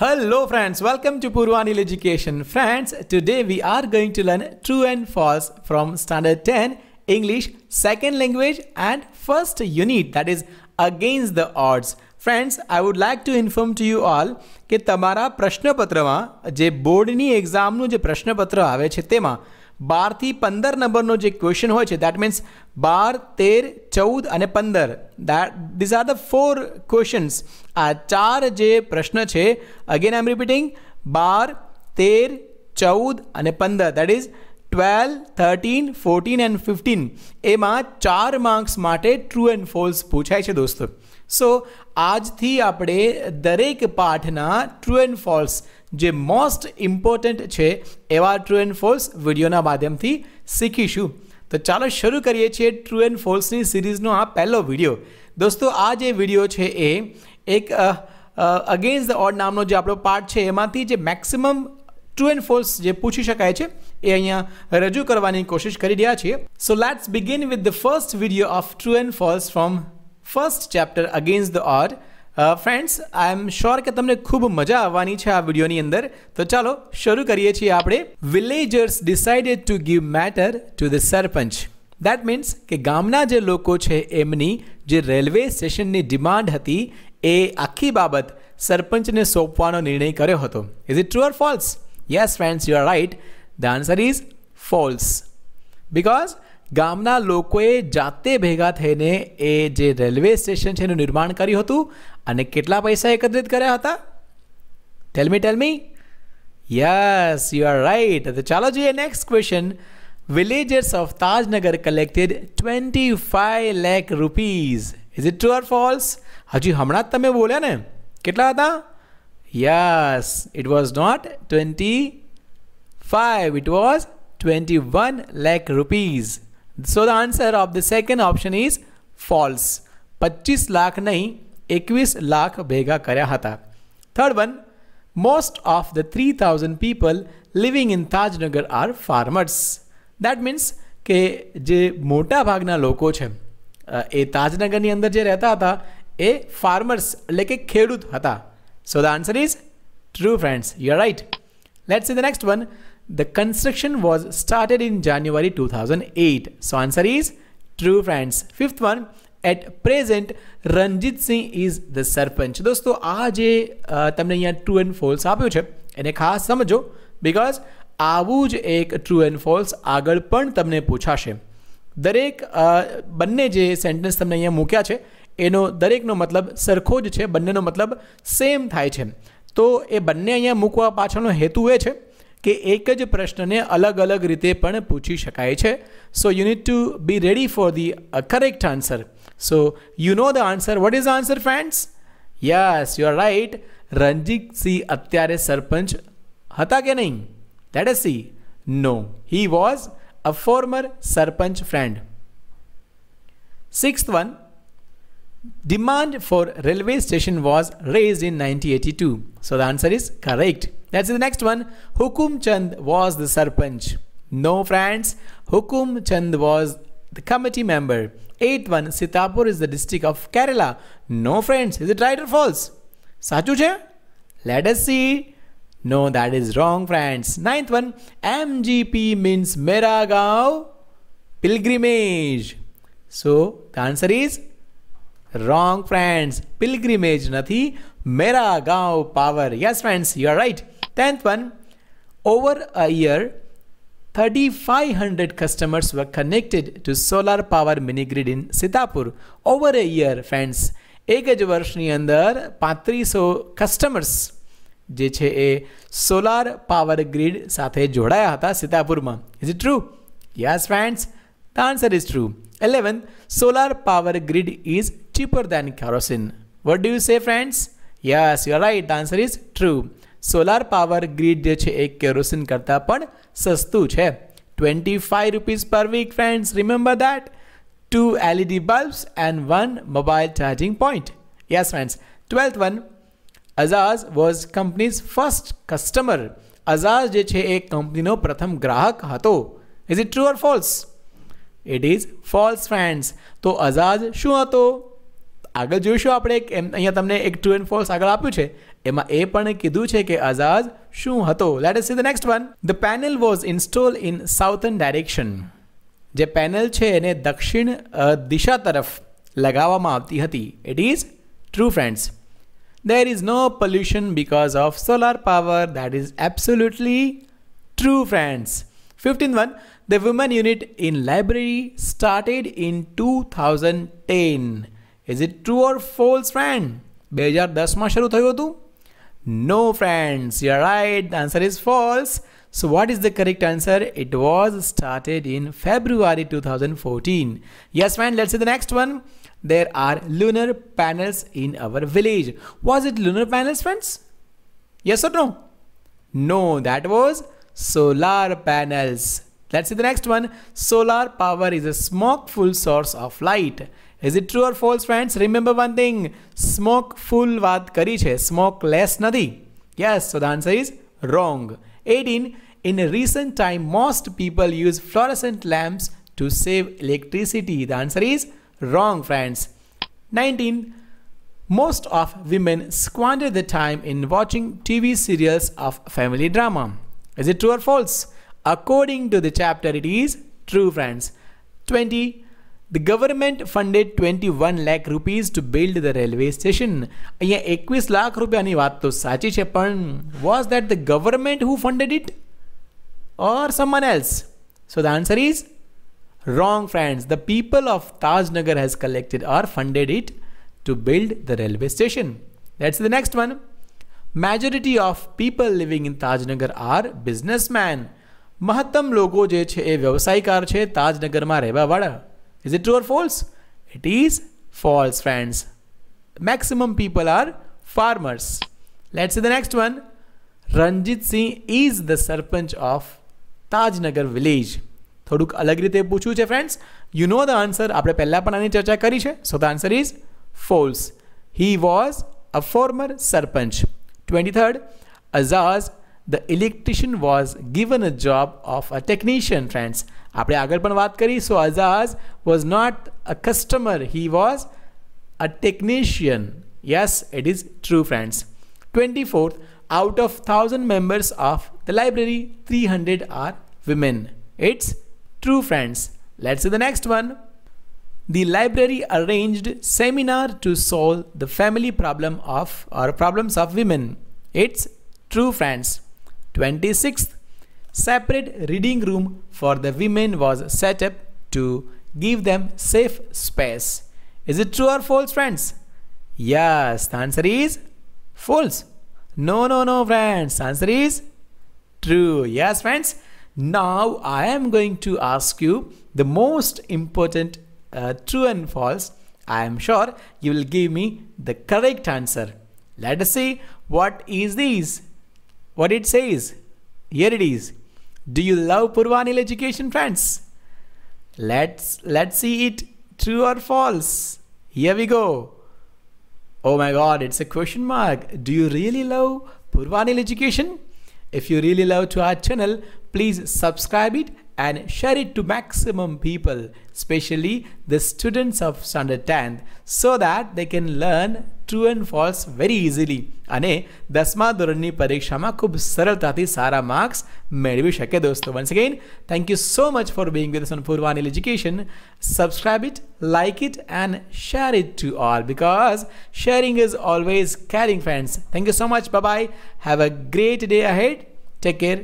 Hello friends, welcome to Purvanil Education. Friends, today we are going to learn true and false from standard 10 English second language and first unit that is against the odds. to I would like to inform to you all કે તમારા પ્રશ્નપત્રમાં જે બોર્ડની એક્ઝામનું જે પ્રશ્નપત્ર આવે છે તેમાં બારથી પંદર નંબરનો જે ક્વેશ્ચન હોય છે દેટ મીન્સ બાર તેર ચૌદ અને પંદર that these are the four questions આ ચાર જે પ્રશ્ન છે અગેન આઈ એમ રિપીટિંગ બાર તેર ચૌદ અને પંદર that is twelve thirteen fourteen and fifteen એમાં ચાર માર્ક્સ માટે ટ્રુ એન્ડ ફોલ્સ પૂછાય છે દોસ્તો સો આજથી આપણે દરેક પાઠના ટ્રુ એન્ડ ફોલ્સ જે મોસ્ટ ઇમ્પોર્ટન્ટ છે એવા ટ્રુ એન્ડ ફોલ્સ વિડીયોના માધ્યમથી શીખીશું તો ચાલો શરૂ કરીએ છીએ ટ્રુ એન્ડ ફોલ્સની સિરીઝનો આ પહેલો વિડીયો દોસ્તો આ જે વિડીયો છે એ એક અગેન્સ્ટ ધ ઓડ નામનો જે આપણો પાર્ટ છે એમાંથી જે મેક્સિમમ ટ્રુ એન્ડ ફોલ્સ જે પૂછી શકાય છે એ અહીંયા રજૂ કરવાની કોશિશ કરી રહ્યા છીએ so let's begin with the first video of true and false from first chapter against the odd friends I am sure કે તમને ખૂબ મજા આવવાની છે આ વિડીયોની અંદર તો ચાલો શરૂ કરીએ છીએ આપણે villagers decided to give matter to the sarpanch that means કે ગામના જે લોકો છે એમની જે રેલવે સ્ટેશનની ડિમાન્ડ હતી એ આખી બાબત સરપંચને સોંપવાનો નિર્ણય કર્યો હતો is it true or false yes friends you are right the answer is false because ગામના લોકોએ જાતે ભેગા થઈને એ જે રેલવે સ્ટેશન છે એનું નિર્માણ કર્યું હતું અને કેટલા પૈસા એકત્રિત કર્યા હતા tell me tell me yes you are right તો ચાલો જોઈએ next question villagers of Tajnagar collected twenty five lakh rupees is it true or false હજી હમણાં જ તમે બોલ્યા ને કેટલા હતા yes it was not twenty five it was twenty one lakh rupees so the answer of the second option is false पच्चीस लाख नहीं एकवीस लाख भेगा કર્યા હતા third one most of the three thousand people living in Tajnagar are farmers that means કે જે મોટા ભાગના લોકો છે એ તાજનગરની અંદર જે રહેતા હતા એ ફાર્મર્સ એટલે કે ખેડૂત હતા so the answer is true friends you are right let's see the next one The construction was started in January 2008. So answer is true friends. Fifth one at present Ranjitsinh is the sarpanch દોસ્તો આ જે તમને અહીંયા true and false આપ્યું છે એને ખાસ સમજો બિકોઝ આવું જ એક ટ્રુ એન્ડ ફોલ્સ આગળ પણ તમને પૂછાશે દરેક બંને જે સેન્ટેન્સ તમને અહીંયા મૂક્યા છે એનો દરેકનો મતલબ સરખો જ છે બંનેનો મતલબ સેમ થાય છે તો એ બંને અહીંયા મૂકવા પાછળનો હેતુ એ છે कि एकज प्रश्न ने अलग-अलग रिते पर पूछी શકાય છે so you need to be ready for the correct answer so you know the answer what is the answer friends yes you are right Ranjitsinh અત્યારે સરપંચ હતા કે નહીં that is see no he was a former sarpanch friend 6th one demand for railway station was raised in 1982 so the answer is correct Let's see the next one. Hukum Chand was the sarpanch. No friends, Hukum Chand was the committee member. Eighth one, Sitapur is the district of Kerala. No friends, is it right or false? સાચું Let us see. No, that is wrong, friends. Ninth one, MGP means Meragao pilgrimage. So the answer is wrong, friends. Pilgrimage, nathi. gao power. Yes, friends, you are right. Tenth one, over a year, 3,500 customers were connected to solar power mini grid in Sitapur. Over a year, friends, एक ज वर्ष अंदर सौ customers जे छे solar power grid साथ जोड़ाया था सीतापुर में is it true yes friends the answer is true eleven solar power grid is cheaper than kerosene what do you say friends yes you are right the answer is true solar power grid જે છે એ kerosene કરતાં પણ સસ્તું છે twenty five rupees per week friends remember that two LED bulbs and one mobile charging point yes friends twelfth one Azaz was company's first customer અઝાઝ જે છે એ કંપનીનો પ્રથમ ગ્રાહક હતો is it true or false it is false friends તો અઝાઝ શું હતો આગળ જોઈશું આપણે એક અહીંયા તમને એક ટ્રુ એન્ડ ફોલ્સ આગળ આપ્યું છે એમાં એ પણ કીધું છે કે આઝાદ શું હતો let see the next one the panel was install in southern direction જે પેનલ છે એને દક્ષિણ દિશા તરફ લગાવવામાં આવતી હતી it is true friends there is no pollution because of solar power that is absolutely true friends fifteen one the woman unit in library started in two thousand ten is it true or false friend બે હજાર દસમાં શરૂ થયું હતું No friends, you're right, the answer is false. So what is the correct answer? It was started in February 2014. Yes friend, let's see the next one. There are lunar panels in our village. Was it lunar panels friends? Yes or no? No, that was solar panels. Let's see the next one. Solar power is a smoke-full source of light. Is it true or false friends remember one thing smoke full વાત કરી છે smoke less નથી yes so the answer is wrong eighteen in recent time most people use fluorescent lamps to save electricity the answer is wrong friends nineteen most of women squander their time in watching TV serials of family drama. Is it true or false? According to the chapter, it is true, friends. 20. The government funded 21 lakh rupees to build the railway station. અહીંયા 21 લાખ રૂપિયાની વાત તો સાચી છે પણ was that the government who funded it or someone else? So the answer is wrong friends. The people of Tajnagar has collected or funded it to build the railway station. That's the next one. Majority of people living in Tajnagar are businessmen. મહત્તમ લોકો જે છે એ વ્યવસાયકાર છે તાજનગરમાં રહેવાવાળા is it true or false? It is false, friends. Maximum people are farmers. Let's see the next one. Ranjit Singh is the serpent of Tajnagar village. થોડુંક અલગ રીતે પૂછ્યું છે friends you know the answer આપણે પહેલાં પણ આની ચર્ચા કરી છે so the answer is false he was a former sarpanch twenty the electrician was given a job of a technician, friends. આપણે આગળ પણ વાત કરી so Azaz was not a customer he was a technician yes it is out of 1000 members of the library 300 are women it's true friends let's see the next one the library arranged seminar to solve the family problem of or problems of women it's true friends 26th, separate reading room for the women was set up to give them safe space. Is it true or false, friends? Yes, the answer is false. No, no, no, friends. Answer is true. Yes, friends. Now I am going to ask you the most important uh, true and false. I am sure you will give me the correct answer. Let us see what is these what it says. Here it is. Do you love Purvanil education friends? Let's let's see it true or false. Here we go. Oh my god, it's a question mark. Do you really love Purvanil education? If you really love to our channel, please subscribe it and share it to maximum people, especially the students of standard 10th, so that they can learn true and false very easily અને દસમા ધોરણની પરીક્ષામાં ખૂબ સરળતાથી સારા marks મેળવી શકે દોસ્તો once again thank you so much for being with on Purvanil education subscribe it like it and share it to all because sharing is always caring friends thank you so much bye have a great day ahead take care